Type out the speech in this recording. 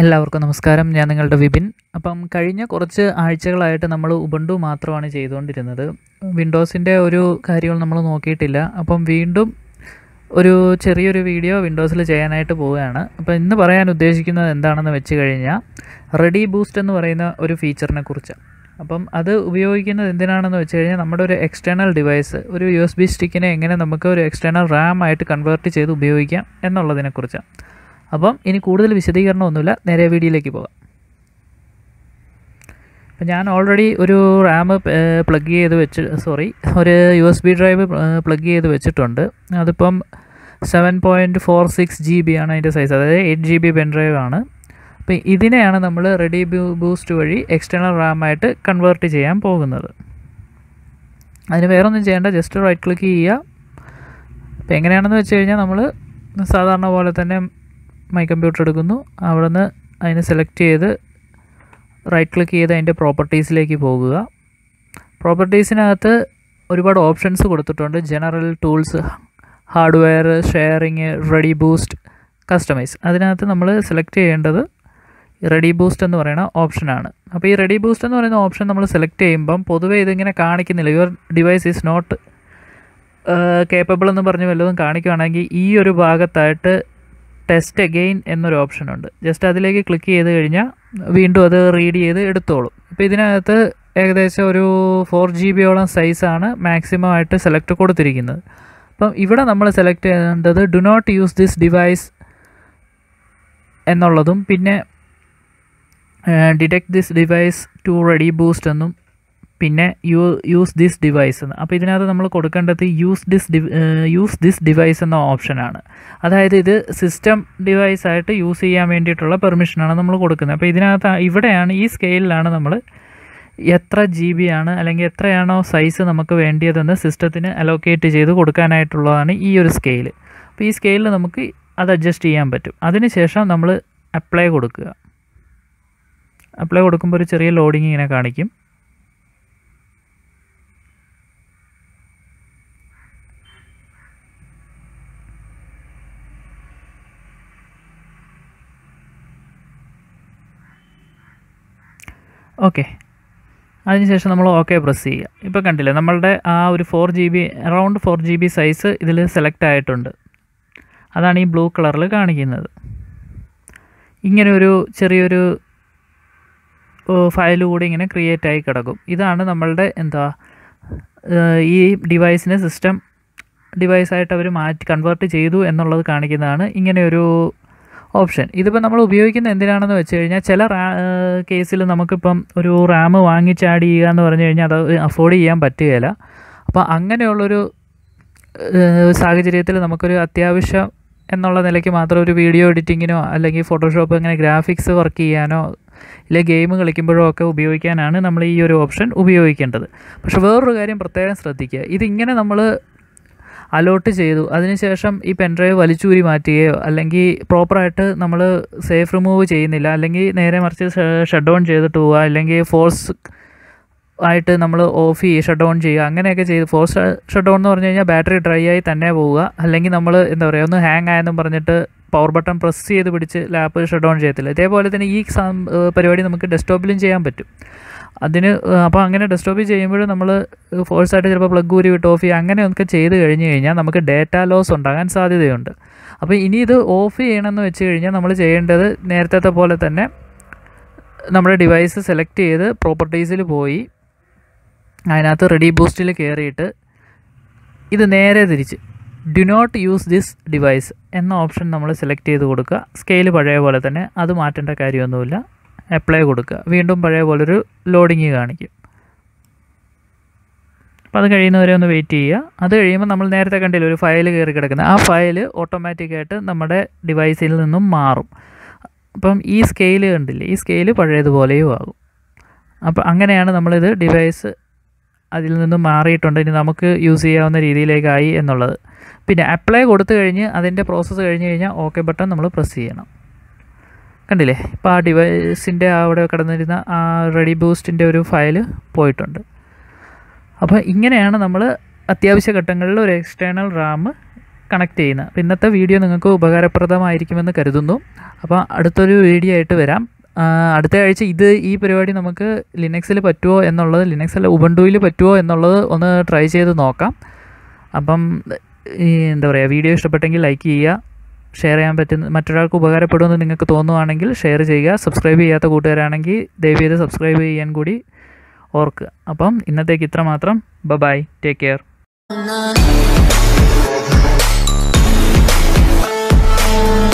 എല്ലാവർക്കും നമസ്കാരം ഞാൻ നിങ്ങളുടെ വിപിൻ അപ്പം കഴിഞ്ഞ കുറച്ച് ആഴ്ചകളായിട്ട് നമ്മൾ ഉബണ്ടു മാത്രമാണ് ചെയ്തുകൊണ്ടിരുന്നത് വിൻഡോസിൻ്റെ ഒരു കാര്യങ്ങൾ നമ്മൾ നോക്കിയിട്ടില്ല അപ്പം വീണ്ടും ഒരു ചെറിയൊരു വീഡിയോ വിൻഡോസിൽ ചെയ്യാനായിട്ട് പോവുകയാണ് അപ്പം ഇന്ന് പറയാൻ ഉദ്ദേശിക്കുന്നത് എന്താണെന്ന് വെച്ച് കഴിഞ്ഞാൽ റെഡി ബൂസ്റ്റ് എന്ന് പറയുന്ന ഒരു ഫീച്ചറിനെ കുറിച്ചാണ് അപ്പം അത് ഉപയോഗിക്കുന്നത് എന്തിനാണെന്ന് വെച്ച് കഴിഞ്ഞാൽ നമ്മുടെ ഒരു എക്സ്റ്റേണൽ ഡിവൈസ് ഒരു യു എസ് ബി സ്റ്റിക്കിനെ എങ്ങനെ നമുക്ക് ഒരു എക്സ്റ്റേണൽ റാം ആയിട്ട് കൺവേർട്ട് ചെയ്ത് ഉപയോഗിക്കാം എന്നുള്ളതിനെക്കുറിച്ചാണ് അപ്പം ഇനി കൂടുതൽ വിശദീകരണമൊന്നുമില്ല നേരെ വീഡിയോയിലേക്ക് പോകാം അപ്പം ഞാൻ ഓൾറെഡി ഒരു റാം പ്ലഗ് ചെയ്ത് വെച്ച് സോറി ഒരു U S B drive plug ചെയ്ത് വെച്ചിട്ടുണ്ട് അതിപ്പം seven point four six G B ആണ് അതിൻ്റെ സൈസ് അതായത് eight G B pen drive ആണ് അപ്പോൾ ഇതിനെയാണ് നമ്മൾ റെഡി ബൂസ്റ്റ് വഴി എക്സ്റ്റേണൽ റാമായിട്ട് കൺവേർട്ട് ചെയ്യാൻ പോകുന്നത് അതിന് വേറൊന്നും ചെയ്യേണ്ട ജസ്റ്റ് റൈറ്റ് ക്ലിക്ക് ചെയ്യുക അപ്പോൾ എങ്ങനെയാണെന്ന് വെച്ച് കഴിഞ്ഞാൽ നമ്മൾ സാധാരണ പോലെ തന്നെ മൈ കമ്പ്യൂട്ടർ എടുക്കുന്നു അവിടെ നിന്ന് അതിനെ സെലക്ട് ചെയ്ത് റൈറ്റ് ക്ലിക്ക് ചെയ്ത് അതിൻ്റെ പ്രോപ്പർട്ടീസിലേക്ക് പോകുക പ്രോപ്പർട്ടീസിനകത്ത് ഒരുപാട് ഓപ്ഷൻസ് കൊടുത്തിട്ടുണ്ട് general tools hardware sharing ready boost customize അതിനകത്ത് നമ്മൾ സെലക്ട് ചെയ്യേണ്ടത് റെഡി ബൂസ്റ്റ് എന്ന് പറയുന്ന ഓപ്ഷനാണ് അപ്പോൾ ഈ റെഡി ബൂസ്റ്റ് എന്ന് പറയുന്ന ഓപ്ഷൻ നമ്മൾ സെലക്ട് ചെയ്യുമ്പം പൊതുവേ ഇതിങ്ങനെ കാണിക്കുന്നില്ല your device is not capable എന്ന് പറഞ്ഞ് വല്ലതും കാണിക്കുകയാണെങ്കിൽ ഈ ഒരു ഭാഗത്തായിട്ട് ടെസ്റ്റ് അഗെയിൻ എന്നൊരു ഓപ്ഷനുണ്ട് ജസ്റ്റ് അതിലേക്ക് ക്ലിക്ക് ചെയ്ത് കഴിഞ്ഞാൽ വീണ്ടും അത് റീഡ് ചെയ്ത് എടുത്തോളും അപ്പോൾ ഇതിനകത്ത് ഏകദേശം ഒരു ഫോർ ജി ബിയോളം സൈസാണ് മാക്സിമം ആയിട്ട് സെലക്ട് കൊടുത്തിരിക്കുന്നത് അപ്പം ഇവിടെ നമ്മൾ സെലക്ട് ചെയ്യേണ്ടത് do not use this device എന്നുള്ളതും പിന്നെ detect this device to ready boost എന്നും പിന്നെ യൂ യൂസ് ദിസ് ഡിവൈസ് എന്ന് അപ്പോൾ ഇതിനകത്ത് നമ്മൾ കൊടുക്കേണ്ടത് യൂസ് ദിസ് ഡി യൂസ് ദിസ് ഡിവൈസ് എന്ന ഓപ്ഷനാണ് അതായത് ഇത് സിസ്റ്റം ഡിവൈസ് ആയിട്ട് യൂസ് ചെയ്യാൻ വേണ്ടിയിട്ടുള്ള പെർമിഷനാണ് നമ്മൾ കൊടുക്കുന്നത് അപ്പോൾ ഇതിനകത്ത് ഇവിടെയാണ് ഈ സ്കെയിലാണ് നമ്മൾ എത്ര ജി ബി ആണ് അല്ലെങ്കിൽ എത്രയാണോ സൈസ് നമുക്ക് വേണ്ടിയതെന്ന് സിസ്റ്റത്തിന് അലോക്കേറ്റ് ചെയ്ത് കൊടുക്കാനായിട്ടുള്ളതാണ് ഈ ഒരു സ്കെയിൽ അപ്പോൾ ഈ സ്കെയിലിൽ നമുക്ക് അത് അഡ്ജസ്റ്റ് ചെയ്യാൻ പറ്റും അതിനുശേഷം നമ്മൾ അപ്ലൈ കൊടുക്കുക അപ്ലൈ കൊടുക്കുമ്പോൾ ഒരു ചെറിയ ലോഡിങ് ഇങ്ങനെ കാണിക്കും ഓക്കെ അതിനുശേഷം നമ്മൾ ഓക്കെ പ്രസ് ചെയ്യുക ഇപ്പോൾ കണ്ടില്ലേ നമ്മളുടെ ആ ഒരു four G B around four G B size ഇതിൽ സെലക്ട് ആയിട്ടുണ്ട് അതാണ് ഈ ബ്ലൂ കളറിൽ കാണിക്കുന്നത് ഇങ്ങനെ ഒരു ചെറിയൊരു ഫയൽ കൂടി ഇങ്ങനെ ക്രിയേറ്റ് ആയി കിടക്കും ഇതാണ് നമ്മളുടെ എന്താ ഈ ഡിവൈസിനെ സിസ്റ്റം ഡിവൈസായിട്ട് അവർ മാറ്റി കൺവേർട്ട് ചെയ്തു എന്നുള്ളത് കാണിക്കുന്നതാണ് ഇങ്ങനെയൊരു ഓപ്ഷൻ ഇതിപ്പോൾ നമ്മൾ ഉപയോഗിക്കുന്ന എന്തിനാണെന്ന് വെച്ച് കഴിഞ്ഞാൽ ചില കേസിൽ നമുക്കിപ്പം ഒരു റാം വാങ്ങിച്ച് ആഡ് ചെയ്യുക എന്ന് പറഞ്ഞു കഴിഞ്ഞാൽ അത് അഫോർഡ് ചെയ്യാൻ പറ്റുകയില്ല അപ്പോൾ അങ്ങനെയുള്ളൊരു സാഹചര്യത്തിൽ നമുക്കൊരു അത്യാവശ്യം എന്നുള്ള നിലയ്ക്ക് മാത്രം ഒരു വീഡിയോ എഡിറ്റിങ്ങിനോ അല്ലെങ്കിൽ ഫോട്ടോഷോപ്പ് അങ്ങനെ ഗ്രാഫിക്സ് വർക്ക് ചെയ്യാനോ ഇല്ല ഗെയിം കളിക്കുമ്പോഴോ ഒക്കെ ഉപയോഗിക്കാനാണ് നമ്മൾ ഈ ഒരു ഓപ്ഷൻ ഉപയോഗിക്കേണ്ടത് പക്ഷേ വേറൊരു കാര്യം പ്രത്യേകം ശ്രദ്ധിക്കുക ഇതിങ്ങനെ നമ്മൾ അലോട്ട് ചെയ്തു അതിനുശേഷം ഈ പെൻഡ്രൈവ് വലിച്ചൂരി മാറ്റുകയോ അല്ലെങ്കിൽ പ്രോപ്പറായിട്ട് നമ്മൾ സേഫ് റിമൂവ് ചെയ്യുന്നില്ല അല്ലെങ്കിൽ നേരെ മറിച്ച് ഷട്ട് ഡൗൺ ചെയ്തിട്ട് പോവുക അല്ലെങ്കിൽ ഫോഴ്സ് ആയിട്ട് നമ്മൾ ഓഫ് ചെയ്യുക ഷട്ട് ഡൗൺ ചെയ്യുക അങ്ങനെയൊക്കെ ചെയ്ത് ഫോഴ്സ് ഷട്ട് ഡൗൺ എന്ന് പറഞ്ഞു കഴിഞ്ഞാൽ ബാറ്ററി ഡ്രൈ ആയി തന്നെ പോവുക അല്ലെങ്കിൽ നമ്മൾ എന്താ പറയുക ഒന്ന് ഹാങ് ആയെന്നും പറഞ്ഞിട്ട് പവർ ബട്ടൺ പ്രസ് ചെയ്ത് പിടിച്ച് ലാപ്പ് ഷട്ട് ഡൗൺ ചെയ്യത്തില്ല ഇതേപോലെ തന്നെ ഈ പരിപാടി നമുക്ക് ഡെസ്ക്ടോപ്പിലും ചെയ്യാൻ പറ്റും അതിന് അപ്പോൾ അങ്ങനെ ഡെസ്ക്ടോപ്പിൽ ചെയ്യുമ്പോൾ നമ്മൾ ഫോഴ്സ് ആയിട്ട് ചിലപ്പോൾ പ്ലഗ് ഊരി വിട്ട് ഓഫ് ചെയ്യുക അങ്ങനെയൊക്കെ ചെയ്ത് കഴിഞ്ഞ് കഴിഞ്ഞാൽ നമുക്ക് ഡേറ്റ ലോസ് ഉണ്ടാകാൻ സാധ്യതയുണ്ട് അപ്പോൾ ഇനി ഇത് ഓഫ് ചെയ്യണമെന്ന് വെച്ച് കഴിഞ്ഞാൽ നമ്മൾ ചെയ്യേണ്ടത് നേരത്തെ പോലെ തന്നെ നമ്മുടെ ഡിവൈസ് സെലക്ട് ചെയ്ത് പ്രോപ്പർട്ടീസിൽ പോയി അതിനകത്ത് റെഡി ബൂസ്റ്റിൽ കയറിയിട്ട് ഇത് നേരെ തിരിച്ച് do not use this device എന്ന ഓപ്ഷൻ നമ്മൾ സെലക്ട് ചെയ്ത് കൊടുക്കുക സ്കെയിൽ പഴയ പോലെ തന്നെ അത് മാറ്റേണ്ട കാര്യമൊന്നുമില്ല അപ്ലൈ കൊടുക്കുക വീണ്ടും പഴയ പോലൊരു ലോഡിങ് കാണിക്കും അപ്പോൾ അത് കഴിയുന്നവരെ ഒന്ന് വെയിറ്റ് ചെയ്യുക അത് കഴിയുമ്പോൾ നമ്മൾ നേരത്തെ കണ്ടില്ല ഒരു ഫയൽ കയറി കിടക്കുന്ന ആ ഫയൽ ഓട്ടോമാറ്റിക്കായിട്ട് നമ്മുടെ ഡിവൈസിൽ നിന്നും മാറും അപ്പം ഈ സ്കെയിൽ കണ്ടില്ലേ ഈ സ്കെയിൽ പഴയതുപോലെയും ആകും അപ്പോൾ അങ്ങനെയാണ് നമ്മളിത് ഡിവൈസ് അതിൽ നിന്നും മാറിയിട്ടുണ്ട് ഇനി നമുക്ക് യൂസ് ചെയ്യാവുന്ന രീതിയിലേക്കായി എന്നുള്ളത് പിന്നെ അപ്ലൈ കൊടുത്തു കഴിഞ്ഞ് അതിൻ്റെ പ്രോസസ്സ് കഴിഞ്ഞ് കഴിഞ്ഞാൽ ഓക്കെ ബട്ടൺ നമ്മൾ പ്രസ് ചെയ്യണം കണ്ടില്ലേ ഇപ്പോൾ ആ ഡിവൈസിൻ്റെ അവിടെ കിടന്നിരുന്ന ആ റെഡി ബൂസ്റ്റിൻ്റെ ഒരു ഫയൽ പോയിട്ടുണ്ട് അപ്പോൾ ഇങ്ങനെയാണ് നമ്മൾ അത്യാവശ്യ ഘട്ടങ്ങളിൽ ഒരു എക്സ്റ്റേണൽ റാം കണക്ട് ചെയ്യുന്നത് ഇന്നത്തെ വീഡിയോ നിങ്ങൾക്ക് ഉപകാരപ്രദമായിരിക്കുമെന്ന് കരുതുന്നു അപ്പോൾ അടുത്തൊരു വീഡിയോ ആയിട്ട് വരാം അടുത്ത ആഴ്ച ഇത് ഈ പരിപാടി നമുക്ക് ലിനക്സിൽ പറ്റുമോ എന്നുള്ളത് അല്ല ഉബണ്ടുവിൽ പറ്റുമോ എന്നുള്ളത് ഒന്ന് ട്രൈ ചെയ്ത് നോക്കാം അപ്പം എന്താ പറയുക വീഡിയോ ഇഷ്ടപ്പെട്ടെങ്കിൽ ലൈക്ക് ചെയ്യുക ഷെയർ ചെയ്യാൻ പറ്റുന്ന മറ്റൊരാൾക്ക് ഉപകാരപ്പെടുമെന്ന് നിങ്ങൾക്ക് തോന്നുവാണെങ്കിൽ ഷെയർ ചെയ്യുക സബ്സ്ക്രൈബ് ചെയ്യാത്ത കൂട്ടുകാരാണെങ്കിൽ ദയവ് ചെയ്ത് സബ്സ്ക്രൈബ് ചെയ്യാൻ കൂടി ഓർക്കുക അപ്പം ഇന്നത്തേക്ക് ഇത്ര മാത്രം ബ ബൈ ടേക്ക് കെയർ